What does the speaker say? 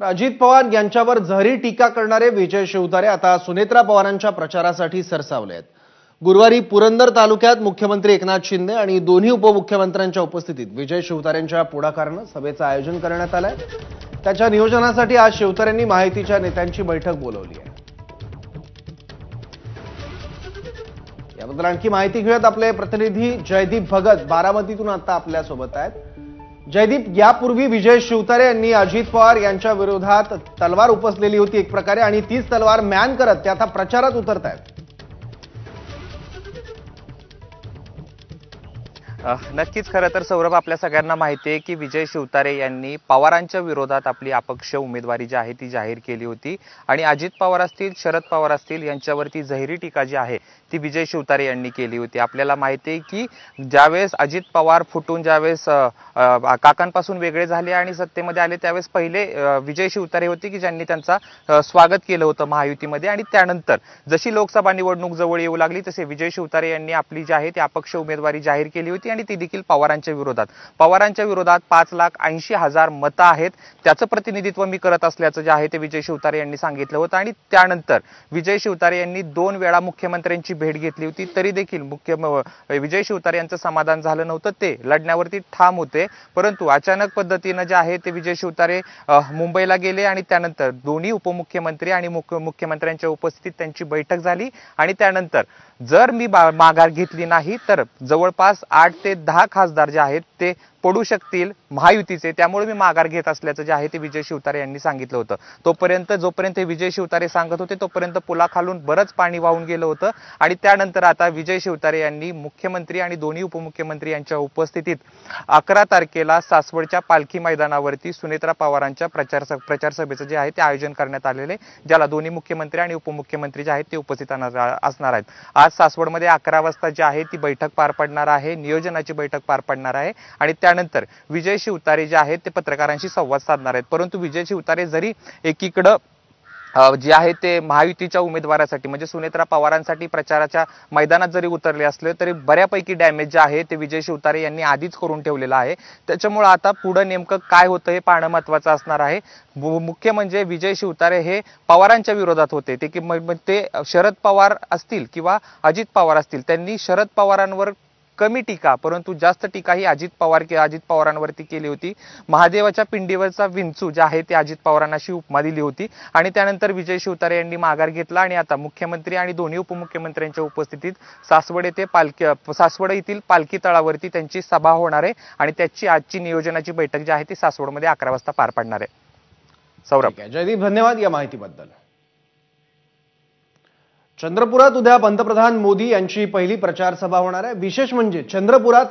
तर अजित पवार यांच्यावर झरी टीका करणारे विजय शिवतारे आता सुनेत्रा पवारांच्या प्रचारासाठी सरसावले आहेत गुरुवारी पुरंदर तालुक्यात मुख्यमंत्री एकनाथ शिंदे आणि दोन्ही उपमुख्यमंत्र्यांच्या उपस्थितीत विजय शिवतारेंच्या पुढाकारानं सभेचं आयोजन करण्यात आलंय त्याच्या नियोजनासाठी आज शिवतारेंनी माहितीच्या नेत्यांची बैठक बोलवली आहे याबद्दल आणखी माहिती घेऊयात आपले प्रतिनिधी जयदीप भगत बारामतीतून आता आपल्यासोबत आहेत जयदीप यापूर्वी विजय शिवतारे यांनी अजित पवार यांच्या विरोधात तलवार उपसलेली होती एक प्रकारे आणि तीच तलवार मॅन करत ते आता प्रचारात उतरत आहेत नक्कीच खरं तर सौरभ आपल्या सगळ्यांना माहिती आहे की विजय शिवतारे यांनी पवारांच्या विरोधात आपली अपक्ष उमेदवारी जी आहे ती जाहीर केली होती आणि अजित पवार असतील शरद पवार असतील यांच्यावरती जहिरी टीका जी आहे ती विजय शिवतारे यांनी केली होती आपल्याला माहिती आहे की ज्यावेळेस अजित पवार फुटून ज्यावेळेस काकांपासून वेगळे झाले आणि सत्तेमध्ये आले त्यावेळेस पहिले विजय शिवतारे होते की ज्यांनी त्यांचा स्वागत केलं होतं महायुतीमध्ये आणि त्यानंतर जशी लोकसभा निवडणूक जवळ येऊ लागली तसे विजय शिवतारे यांनी आपली जी आहे ती अपक्ष उमेदवारी जाहीर केली होती ती देखील पवारांच्या विरोधात पवारांच्या विरोधात पाच लाख ऐंशी हजार मतं आहेत त्याचं प्रतिनिधित्व मी करत असल्याचं जे आहे ते विजय शिवतारे यांनी सांगितलं होतं आणि त्यानंतर विजय शिवतारे यांनी दोन वेळा मुख्यमंत्र्यांची भेट घेतली होती तरी देखील मुख्य विजय शिवतारे यांचं समाधान झालं नव्हतं ते लढण्यावरती ठाम होते परंतु अचानक पद्धतीनं जे आहे ते विजय शिवतारे मुंबईला गेले आणि त्यानंतर दोन्ही उपमुख्यमंत्री आणि मुख्यमंत्र्यांच्या उपस्थितीत त्यांची बैठक झाली आणि त्यानंतर जर मी माघार घेतली नाही तर जवळपास आठ ते दहा खासदार जे आहेत ते पडू शकतील महायुतीचे त्यामुळे मी माघार घेत असल्याचं जे आहे ते विजय शिवतारे यांनी सांगितलं होतं तोपर्यंत जोपर्यंत विजय शिवतारे सांगत होते तोपर्यंत पुलाखालून बरंच पाणी वाहून गेलं होतं आणि त्यानंतर आता विजय शिवतारे यांनी मुख्यमंत्री आणि दोन्ही उपमुख्यमंत्री यांच्या उपस्थितीत अकरा तारखेला सासवडच्या पालखी मैदानावरती सुनेत्रा पवारांच्या प्रचार प्रचारसभेचं जे आहे ते आयोजन करण्यात आलेले ज्याला दोन्ही मुख्यमंत्री आणि उपमुख्यमंत्री जे आहेत ते उपस्थित असणार आहेत आज सासवडमध्ये अकरा वाजता जी आहे ती बैठक पार पडणार आहे नियोजन बैठक पार पडणार आहे आणि त्यानंतर विजय शिवतारे जे आहेत ते पत्रकारांशी संवाद साधणार आहेत परंतु विजय शिवतारे जरी एकीकडं जे आहे ते महायुतीच्या उमेदवारासाठी म्हणजे सुनेत्रा पवारांसाठी प्रचाराच्या मैदानात जरी उतरले असले तरी बऱ्यापैकी डॅमेज जे आहे ते विजय शिवतारे यांनी आधीच करून ठेवलेलं आहे त्याच्यामुळे आता पुढं नेमकं काय होतं हे पाहणं महत्वाचं असणार आहे मुख्य म्हणजे विजय शिवतारे हे पवारांच्या विरोधात होते ते की ते शरद पवार असतील किंवा अजित पवार असतील त्यांनी शरद पवारांवर कमी टीका परंतु जास्त टीका ही अजित पवार के अजित पवारांवरती केली होती महादेवाच्या पिंडीवरचा विंचू जे आहे ते अजित पवारांनाशी उपमा दिली होती आणि त्यानंतर विजय शिवतारे यांनी माघार घेतला आणि आता मुख्यमंत्री आणि दोन्ही उपमुख्यमंत्र्यांच्या उपस्थितीत सासवड येथे पालखी सासवड येथील पालखी तळावरती त्यांची सभा होणार आहे आणि त्याची आजची नियोजनाची बैठक जी आहे ती सासवडमध्ये अकरा वाजता पार पाडणार आहे सौरभ जयदीप धन्यवाद या माहितीबद्दल चंद्रपुरात उद्या पंतप्रधान मोदी यांची पहिली प्रचारसभा होणार आहे विशेष म्हणजे चंद्रपुरात